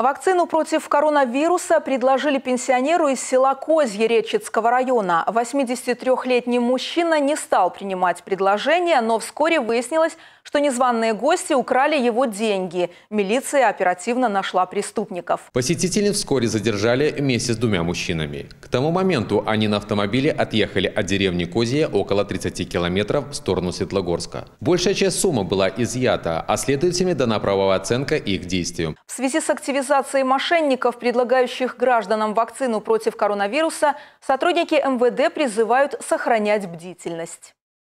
Вакцину против коронавируса предложили пенсионеру из села Козье Речицкого района. 83-летний мужчина не стал принимать предложение, но вскоре выяснилось, что незваные гости украли его деньги. Милиция оперативно нашла преступников. Посетителей вскоре задержали вместе с двумя мужчинами. К тому моменту они на автомобиле отъехали от деревни Козье около 30 километров в сторону Светлогорска. Большая часть суммы была изъята, а следователями дана правовая оценка их действиям. В связи с активизацией организации мошенников, предлагающих гражданам вакцину против коронавируса, сотрудники МВД призывают сохранять бдительность.